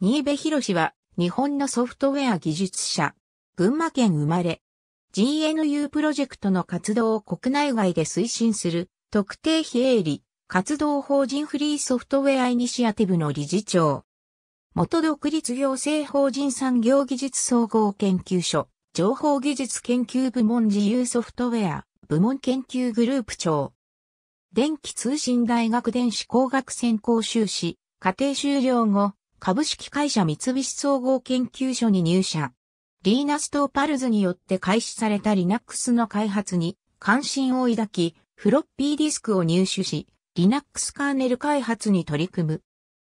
新部博は日本のソフトウェア技術者、群馬県生まれ、GNU プロジェクトの活動を国内外で推進する特定非営利活動法人フリーソフトウェアイニシアティブの理事長。元独立行政法人産業技術総合研究所、情報技術研究部門自由ソフトウェア部門研究グループ長。電気通信大学電子工学専攻修士、家庭修了後、株式会社三菱総合研究所に入社。リーナストーパルズによって開始されたリナックスの開発に関心を抱き、フロッピーディスクを入手し、リナックスカーネル開発に取り組む。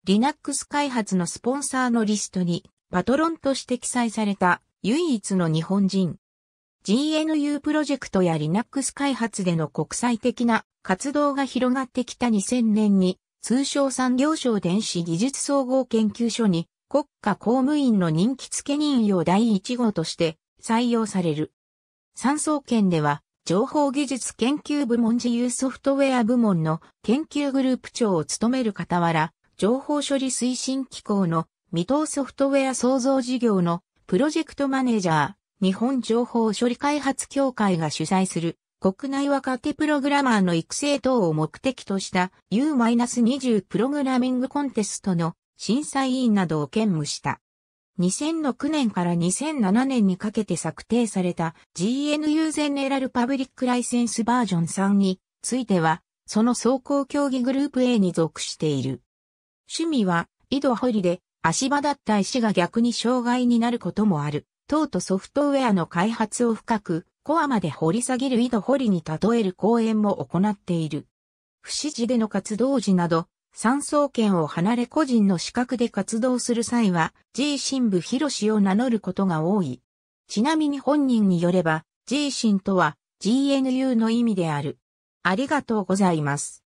リナックス開発のスポンサーのリストにパトロンとして記載された唯一の日本人。GNU プロジェクトやリナックス開発での国際的な活動が広がってきた2000年に通称産業省電子技術総合研究所に国家公務員の人気付け任用第1号として採用される。産総研では情報技術研究部門自由ソフトウェア部門の研究グループ長を務める傍ら、情報処理推進機構の未踏ソフトウェア創造事業のプロジェクトマネージャー、日本情報処理開発協会が主催する国内若手プログラマーの育成等を目的とした U-20 プログラミングコンテストの審査委員などを兼務した。2006年から2007年にかけて策定された GNU ゼネラルパブリックライセンスバージョン3については、その走行競技グループ A に属している。趣味は、井戸掘りで、足場だった石が逆に障害になることもある。等とソフトウェアの開発を深くコアまで掘り下げる井戸掘りに例える講演も行っている。不支持での活動時など、産総圏を離れ個人の資格で活動する際は、G 新部広氏を名乗ることが多い。ちなみに本人によれば、G 新とは GNU の意味である。ありがとうございます。